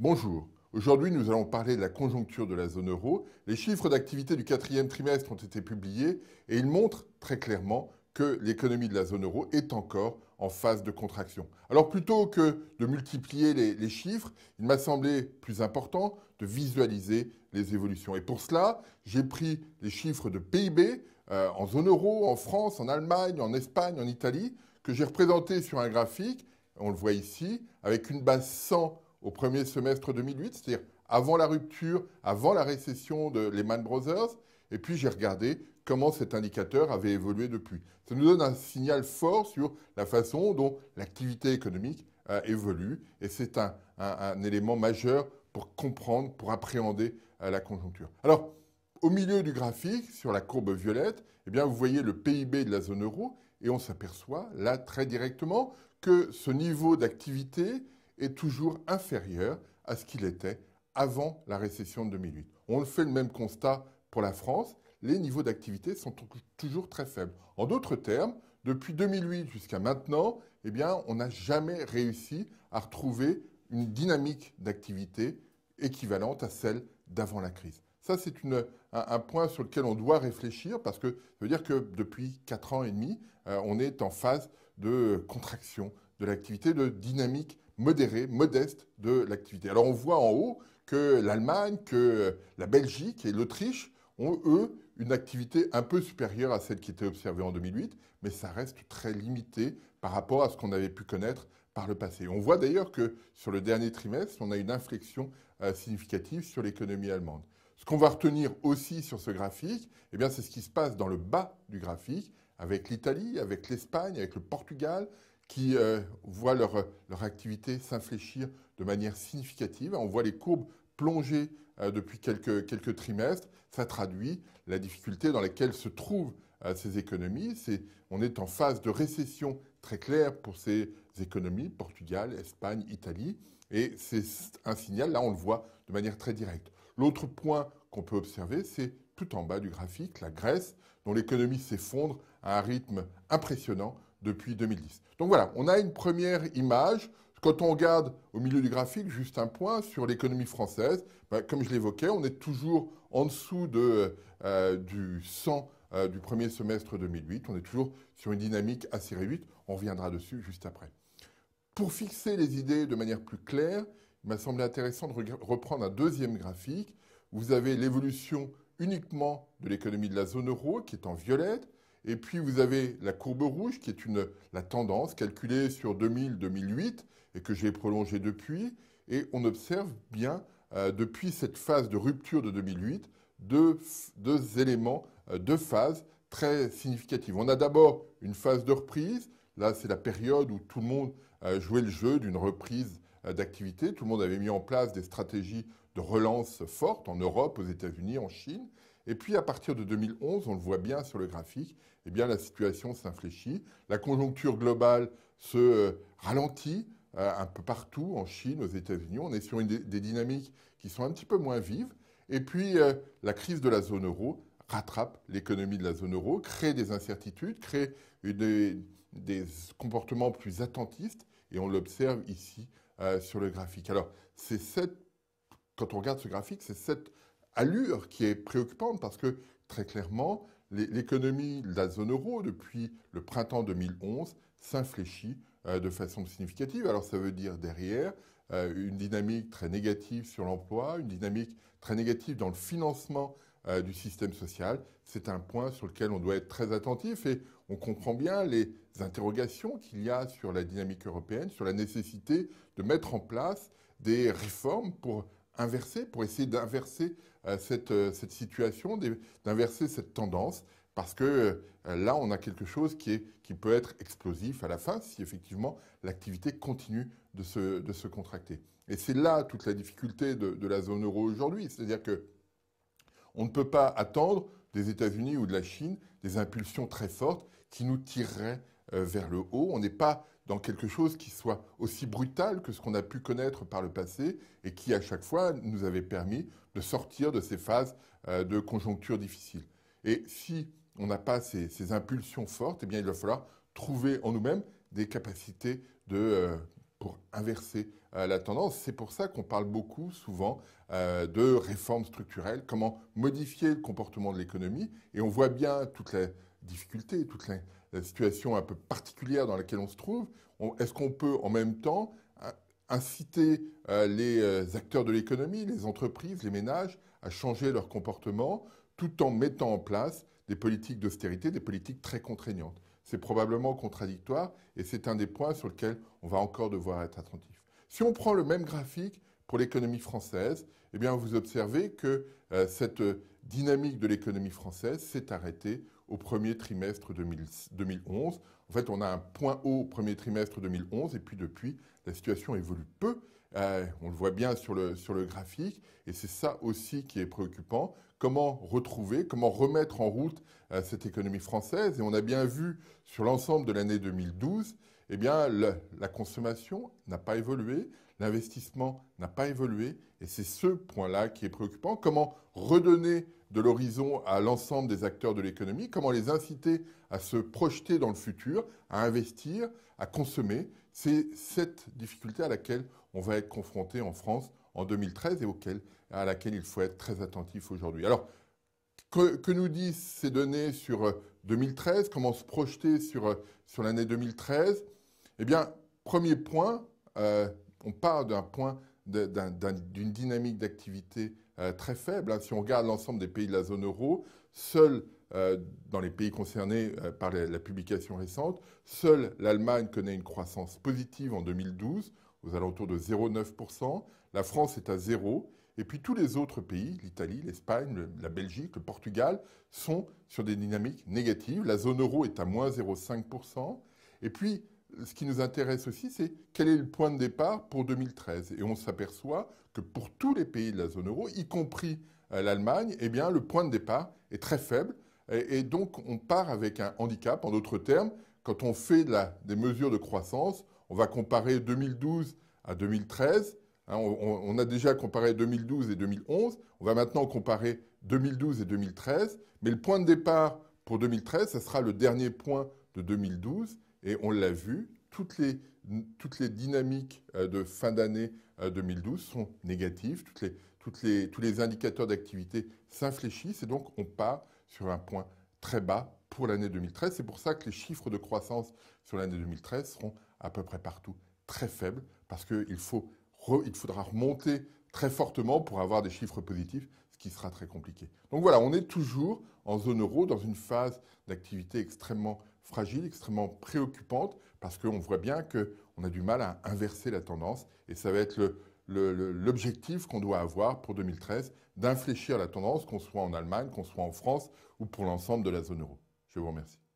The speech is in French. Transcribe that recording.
Bonjour. Aujourd'hui, nous allons parler de la conjoncture de la zone euro. Les chiffres d'activité du quatrième trimestre ont été publiés et ils montrent très clairement que l'économie de la zone euro est encore en phase de contraction. Alors plutôt que de multiplier les, chiffres, il m'a semblé plus important de visualiser les évolutions. Et pour cela, j'ai pris les chiffres de PIB euh, en zone euro, en France, en Allemagne, en Espagne, en Italie, que j'ai représentés sur un graphique, on le voit ici, avec une base 100 au premier semestre 2008, c'est-à-dire avant la rupture, avant la récession de Lehman Brothers. Et puis j'ai regardé comment cet indicateur avait évolué depuis. Ça nous donne un signal fort sur la façon dont l'activité économique euh, évolue. Et c'est un, élément majeur pour comprendre, pour appréhender euh, la conjoncture. Alors, au milieu du graphique, sur la courbe violette, eh bien, vous voyez le PIB de la zone euro. Et on s'aperçoit là très directement que ce niveau d'activité est toujours inférieur à ce qu'il était avant la récession de 2008. On fait le même constat pour la France, les niveaux d'activité sont toujours très faibles. En d'autres termes, depuis 2008 jusqu'à maintenant, eh bien, on n'a jamais réussi à retrouver une dynamique d'activité équivalente à celle d'avant la crise. Ça, c'est un, point sur lequel on doit réfléchir parce que ça veut dire que depuis 4 ans et demi, euh, on est en phase de contraction de l'activité, de dynamique modérée, modeste de l'activité. Alors on voit en haut que l'Allemagne, que la Belgique et l'Autriche ont, eux, une activité un peu supérieure à celle qui était observée en 2008, mais ça reste très limité par rapport à ce qu'on avait pu connaître par le passé. On voit d'ailleurs que sur le dernier trimestre, on a une inflexion euh, significative sur l'économie allemande. Ce qu'on va retenir aussi sur ce graphique, eh c'est ce qui se passe dans le bas du graphique, avec l'Italie, avec l'Espagne, avec le Portugal, qui euh, voient leur, activité s'infléchir de manière significative. On voit les courbes plonger euh, depuis quelques, trimestres. Ça traduit la difficulté dans laquelle se trouvent euh, ces économies. on est en phase de récession très claire pour ces économies, Portugal, Espagne, Italie. Et c'est un signal, là on le voit de manière très directe. L'autre point qu'on peut observer, c'est tout en bas du graphique, la Grèce, dont l'économie s'effondre à un rythme impressionnant depuis 2010. Donc voilà, on a une première image. Quand on regarde au milieu du graphique, juste un point sur l'économie française, ben, comme je l'évoquais, on est toujours en dessous euh, du 100 euh, du premier semestre 2008. On est toujours sur une dynamique assez réduite. On reviendra dessus juste après. Pour fixer les idées de manière plus claire, il m'a semblé intéressant de reprendre un deuxième graphique. Vous avez l'évolution uniquement de l'économie de la zone euro qui est en violette. Et puis vous avez la courbe rouge qui est la tendance calculée sur 2000-2008 et que j'ai prolongée depuis. Et on observe bien euh, depuis cette phase de rupture de 2008 deux, éléments, euh, deux phases très significatives. On a d'abord une phase de reprise. Là, c'est la période où tout le monde jouait le jeu d'une reprise euh, d'activité. Tout le monde avait mis en place des stratégies de relance fortes en Europe, aux États-Unis, en Chine. Et puis à partir de 2011, on le voit bien sur le graphique, eh bien, la situation s'infléchit. La conjoncture globale se euh, ralentit euh, un peu partout, en Chine, aux États-Unis. On est sur des dynamiques qui sont un petit peu moins vives. Et puis euh, la crise de la zone euro rattrape l'économie de la zone euro, crée des incertitudes, crée des comportements plus attentistes, et on l'observe ici sur le graphique. Alors, c'est cette, quand on regarde ce graphique, c'est cette allure qui est préoccupante parce que très clairement, l'économie de la zone euro depuis le printemps 2011 s'infléchit euh, de façon significative. Alors ça veut dire derrière euh, une dynamique très négative sur l'emploi, une dynamique très négative dans le financement euh, du système social. C'est un point sur lequel on doit être très attentif et on comprend bien les interrogations qu'il y a sur la dynamique européenne, sur la nécessité de mettre en place des réformes pour inverser, pour essayer d'inverser euh, euh, cette, situation, d'inverser cette tendance, parce que euh, là, on a quelque chose qui, peut être explosif à la fin si effectivement l'activité continue de se, contracter. Et c'est là toute la difficulté de, la zone euro aujourd'hui, c'est-à-dire que on ne peut pas attendre des États-Unis ou de la Chine des impulsions très fortes qui nous tireraient euh, vers le haut. On n'est pas dans quelque chose qui soit aussi brutal que ce qu'on a pu connaître par le passé et qui, à chaque fois, nous avait permis de sortir de ces phases euh, de conjoncture difficile. Et si on n'a pas ces, impulsions fortes, eh bien, il va falloir trouver en nous-mêmes des capacités de, euh, pour inverser la tendance. C'est pour ça qu'on parle beaucoup, souvent, de réformes structurelles, comment modifier le comportement de l'économie. Et on voit bien toutes les difficultés, toute la situation un peu particulière dans laquelle on se trouve, est-ce qu'on peut en même temps inciter euh, les euh, acteurs de l'économie, les entreprises, les ménages à changer leur comportement tout en mettant en place des politiques d'austérité, des politiques très contraignantes C'est probablement contradictoire et c'est un des points sur lesquels on va encore devoir être attentif. Si on prend le même graphique pour l'économie française, eh bien vous observez que euh, cette dynamique de l'économie française s'est arrêtée au premier trimestre 2011. En fait, on a un point haut au premier trimestre 2011, et puis depuis, la situation évolue peu. Euh, on le voit bien sur le, graphique, et c'est ça aussi qui est préoccupant. Comment retrouver, comment remettre en route euh, cette économie française Et on a bien vu sur l'ensemble de l'année 2012 eh bien, la consommation n'a pas évolué, l'investissement n'a pas évolué, et c'est ce point-là qui est préoccupant. Comment redonner de l'horizon à l'ensemble des acteurs de l'économie, comment les inciter à se projeter dans le futur, à investir, à consommer. C'est cette difficulté à laquelle on va être confronté en France en 2013 et à laquelle il faut être très attentif aujourd'hui. Alors, que, nous disent ces données sur 2013 euh, Comment se projeter sur euh, l'année 2013 eh bien, premier point, euh, on part d'un point d'une dynamique d'activité euh, très faible. Hein. Si on regarde l'ensemble des pays de la zone euro, seul euh, dans les pays concernés par la, la, publication récente, seule l'Allemagne connaît une croissance positive en 2012, aux alentours de 0,9%. La France est à 0. Et puis tous les autres pays, l'Italie, l'Espagne, la Belgique, le Portugal, sont sur des dynamiques négatives. La zone euro est à moins 0,5%. Et puis ce qui nous intéresse aussi, c'est quel est le point de départ pour 2013. Et on s'aperçoit que pour tous les pays de la zone euro, y compris euh, l'Allemagne, eh bien, le point de départ est très faible. Et, donc, on part avec un handicap. En d'autres termes, quand on fait des mesures de croissance, on va comparer 2012 à 2013. Hein, on, a déjà comparé 2012 et 2011. On va maintenant comparer 2012 et 2013. Mais le point de départ pour 2013, ce sera le dernier point de 2012. Et on l'a vu, toutes les, toutes les dynamiques euh, de fin d'année 2012 euh, sont négatives, toutes toutes tous les indicateurs d'activité s'infléchissent et donc on part sur un point très bas pour l'année 2013. C'est pour ça que les chiffres de croissance sur l'année 2013 seront à peu près partout très faibles parce qu'il faudra remonter très fortement pour avoir des chiffres positifs, ce qui sera très compliqué. Donc voilà, on est toujours en zone euro dans une phase d'activité extrêmement fragile, extrêmement préoccupante, parce qu'on voit bien qu'on a du mal à inverser la tendance, et ça va être l'objectif qu'on doit avoir pour 2013, d'infléchir la tendance, qu'on soit en Allemagne, qu'on soit en France, ou pour l'ensemble de la zone euro. Je vous remercie.